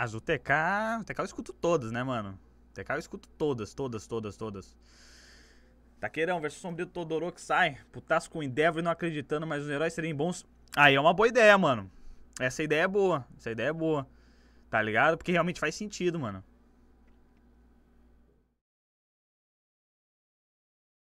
As ah, do TK. TK eu escuto todas, né, mano? TK eu escuto todas, todas, todas, todas. Taqueirão versus sombrio Todorok Todoroki sai. Putasco com Endeavor não acreditando, mas os heróis seriam bons. Aí é uma boa ideia, mano. Essa ideia é boa. Essa ideia é boa. Tá ligado? Porque realmente faz sentido, mano.